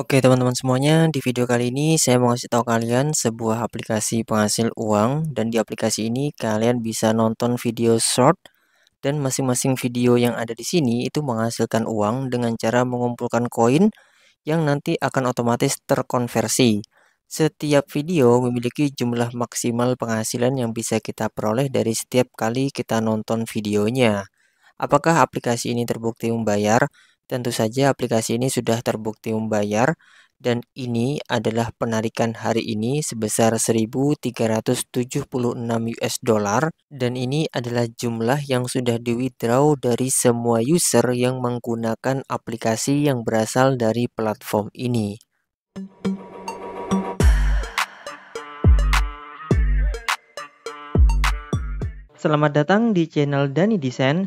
Oke teman-teman semuanya, di video kali ini saya mau kasih tahu kalian sebuah aplikasi penghasil uang dan di aplikasi ini kalian bisa nonton video short dan masing-masing video yang ada di sini itu menghasilkan uang dengan cara mengumpulkan koin yang nanti akan otomatis terkonversi. Setiap video memiliki jumlah maksimal penghasilan yang bisa kita peroleh dari setiap kali kita nonton videonya. Apakah aplikasi ini terbukti membayar? Tentu saja aplikasi ini sudah terbukti membayar dan ini adalah penarikan hari ini sebesar 1376 US dollar dan ini adalah jumlah yang sudah di withdraw dari semua user yang menggunakan aplikasi yang berasal dari platform ini. Selamat datang di channel Dani Desain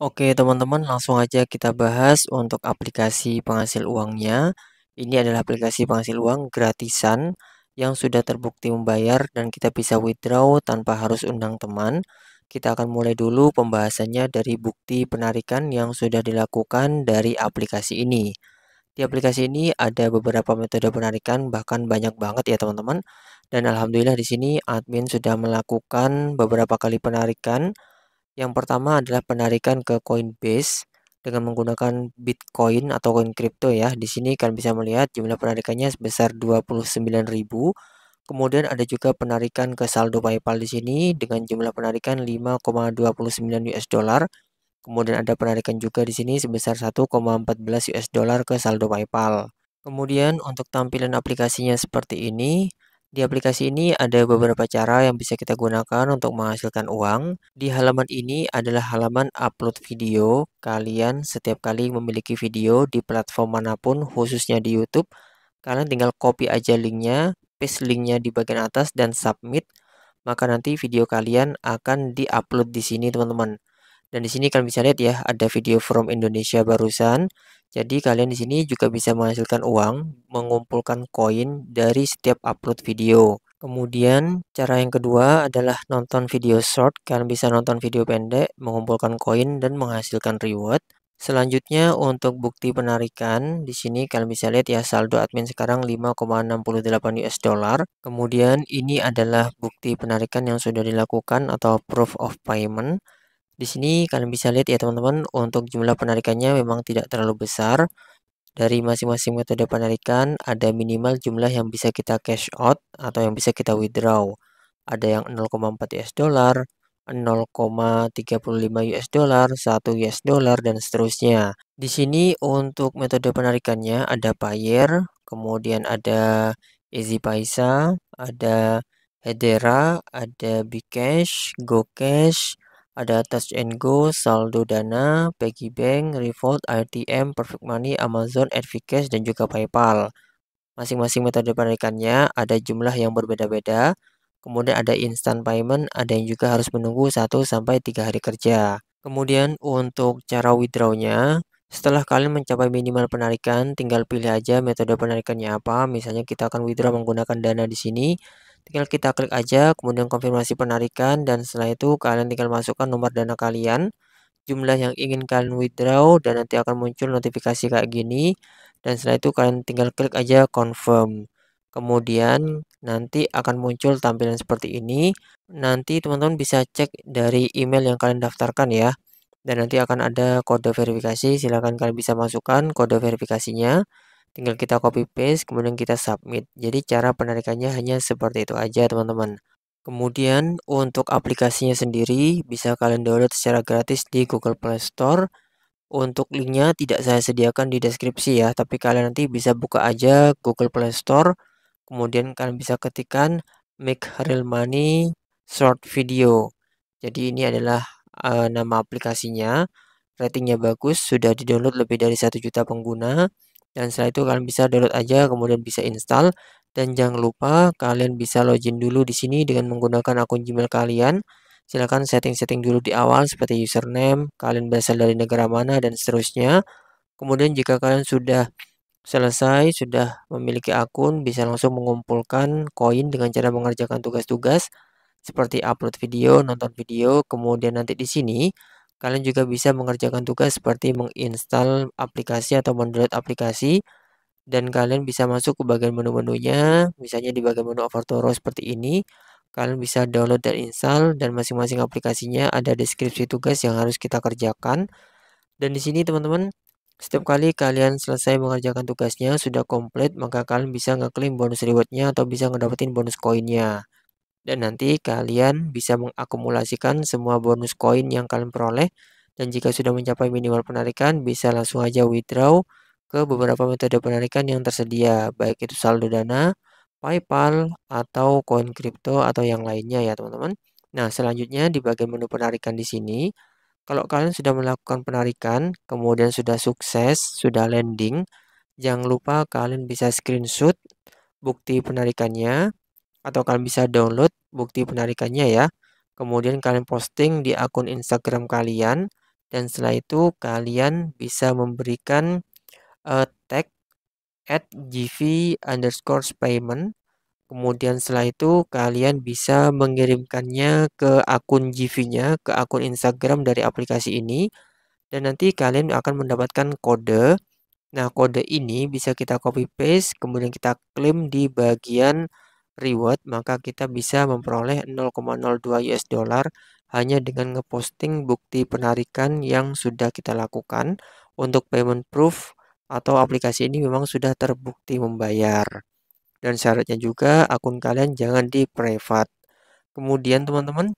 Oke teman-teman langsung aja kita bahas untuk aplikasi penghasil uangnya Ini adalah aplikasi penghasil uang gratisan yang sudah terbukti membayar dan kita bisa withdraw tanpa harus undang teman Kita akan mulai dulu pembahasannya dari bukti penarikan yang sudah dilakukan dari aplikasi ini Di aplikasi ini ada beberapa metode penarikan bahkan banyak banget ya teman-teman Dan alhamdulillah di sini admin sudah melakukan beberapa kali penarikan yang pertama adalah penarikan ke Coinbase dengan menggunakan Bitcoin atau koin kripto ya. Di sini kalian bisa melihat jumlah penarikannya sebesar 29.000. Kemudian ada juga penarikan ke saldo PayPal di sini dengan jumlah penarikan 5,29 US dollar. Kemudian ada penarikan juga di sini sebesar 1,14 US dollar ke saldo PayPal. Kemudian untuk tampilan aplikasinya seperti ini, di aplikasi ini ada beberapa cara yang bisa kita gunakan untuk menghasilkan uang. Di halaman ini adalah halaman upload video. Kalian setiap kali memiliki video di platform manapun khususnya di YouTube, kalian tinggal copy aja linknya, paste linknya di bagian atas dan submit. Maka nanti video kalian akan diupload di sini teman-teman. Dan di sini kalian bisa lihat ya, ada video from Indonesia barusan. Jadi kalian di sini juga bisa menghasilkan uang mengumpulkan koin dari setiap upload video. Kemudian cara yang kedua adalah nonton video short. Kalian bisa nonton video pendek, mengumpulkan koin dan menghasilkan reward. Selanjutnya untuk bukti penarikan, di sini kalian bisa lihat ya saldo admin sekarang 5,68 US dollar. Kemudian ini adalah bukti penarikan yang sudah dilakukan atau proof of payment. Di sini kalian bisa lihat ya teman-teman, untuk jumlah penarikannya memang tidak terlalu besar. Dari masing-masing metode penarikan ada minimal jumlah yang bisa kita cash out atau yang bisa kita withdraw. Ada yang 0,4 US dollar, 0,35 US dollar, 1 US dollar dan seterusnya. Di sini untuk metode penarikannya ada Payer, kemudian ada Easy Paisa, ada Hedera, ada Bcash, GoCash, ada Touch and Go, Saldo Dana, Peggy Bank, Revolt, ITM, Perfect Money, Amazon, Advcash, dan juga PayPal. Masing-masing metode penarikannya ada jumlah yang berbeda-beda, kemudian ada instant payment, ada yang juga harus menunggu 1-3 hari kerja. Kemudian untuk cara withdrawnya, setelah kalian mencapai minimal penarikan, tinggal pilih aja metode penarikannya apa. Misalnya kita akan withdraw menggunakan dana di sini, tinggal kita klik aja kemudian konfirmasi penarikan dan setelah itu kalian tinggal masukkan nomor dana kalian jumlah yang ingin kalian withdraw dan nanti akan muncul notifikasi kayak gini dan setelah itu kalian tinggal klik aja confirm kemudian nanti akan muncul tampilan seperti ini nanti teman-teman bisa cek dari email yang kalian daftarkan ya dan nanti akan ada kode verifikasi silahkan kalian bisa masukkan kode verifikasinya tinggal kita copy paste kemudian kita submit jadi cara penarikannya hanya seperti itu aja teman-teman kemudian untuk aplikasinya sendiri bisa kalian download secara gratis di Google Play Store untuk linknya tidak saya sediakan di deskripsi ya tapi kalian nanti bisa buka aja Google Play Store kemudian kalian bisa ketikkan make real money short video jadi ini adalah uh, nama aplikasinya ratingnya bagus sudah didownload lebih dari satu juta pengguna dan setelah itu kalian bisa download aja kemudian bisa install dan jangan lupa kalian bisa login dulu di sini dengan menggunakan akun Gmail kalian silahkan setting-setting dulu di awal seperti username kalian berasal dari negara mana dan seterusnya kemudian jika kalian sudah selesai sudah memiliki akun bisa langsung mengumpulkan koin dengan cara mengerjakan tugas-tugas seperti upload video, nonton video, kemudian nanti di sini Kalian juga bisa mengerjakan tugas seperti menginstal aplikasi atau mendownload aplikasi dan kalian bisa masuk ke bagian menu-menunya, misalnya di bagian menu Overtoro seperti ini. Kalian bisa download dan install dan masing-masing aplikasinya ada deskripsi tugas yang harus kita kerjakan. Dan di sini teman-teman, setiap kali kalian selesai mengerjakan tugasnya sudah komplit, maka kalian bisa ngeklaim bonus rewardnya atau bisa ngedapetin bonus koinnya. Dan nanti kalian bisa mengakumulasikan semua bonus koin yang kalian peroleh. Dan jika sudah mencapai minimal penarikan, bisa langsung aja withdraw ke beberapa metode penarikan yang tersedia, baik itu saldo dana, PayPal, atau koin kripto, atau yang lainnya ya teman-teman. Nah, selanjutnya di bagian menu penarikan di sini, kalau kalian sudah melakukan penarikan, kemudian sudah sukses, sudah landing, jangan lupa kalian bisa screenshot bukti penarikannya, atau kalian bisa download bukti penarikannya ya. Kemudian kalian posting di akun Instagram kalian dan setelah itu kalian bisa memberikan uh, tag at gv underscore payment. Kemudian setelah itu kalian bisa mengirimkannya ke akun GV-nya, ke akun Instagram dari aplikasi ini. Dan nanti kalian akan mendapatkan kode. Nah, kode ini bisa kita copy paste, kemudian kita klaim di bagian reward maka kita bisa memperoleh 0,02 US dollar hanya dengan ngeposting bukti penarikan yang sudah kita lakukan untuk payment proof atau aplikasi ini memang sudah terbukti membayar. Dan syaratnya juga akun kalian jangan di private. Kemudian teman-teman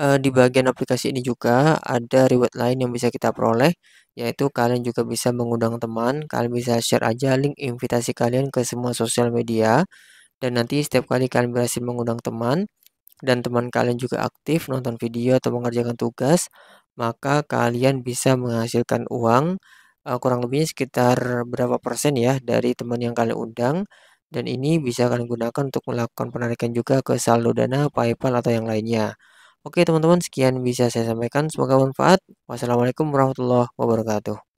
eh, di bagian aplikasi ini juga ada reward lain yang bisa kita peroleh yaitu kalian juga bisa mengundang teman, kalian bisa share aja link invitasi kalian ke semua sosial media dan nanti setiap kali kalian berhasil mengundang teman, dan teman kalian juga aktif nonton video atau mengerjakan tugas, maka kalian bisa menghasilkan uang uh, kurang lebihnya sekitar berapa persen ya dari teman yang kalian undang. Dan ini bisa kalian gunakan untuk melakukan penarikan juga ke saldo dana, PayPal, atau yang lainnya. Oke teman-teman, sekian bisa saya sampaikan. Semoga bermanfaat. Wassalamualaikum warahmatullahi wabarakatuh.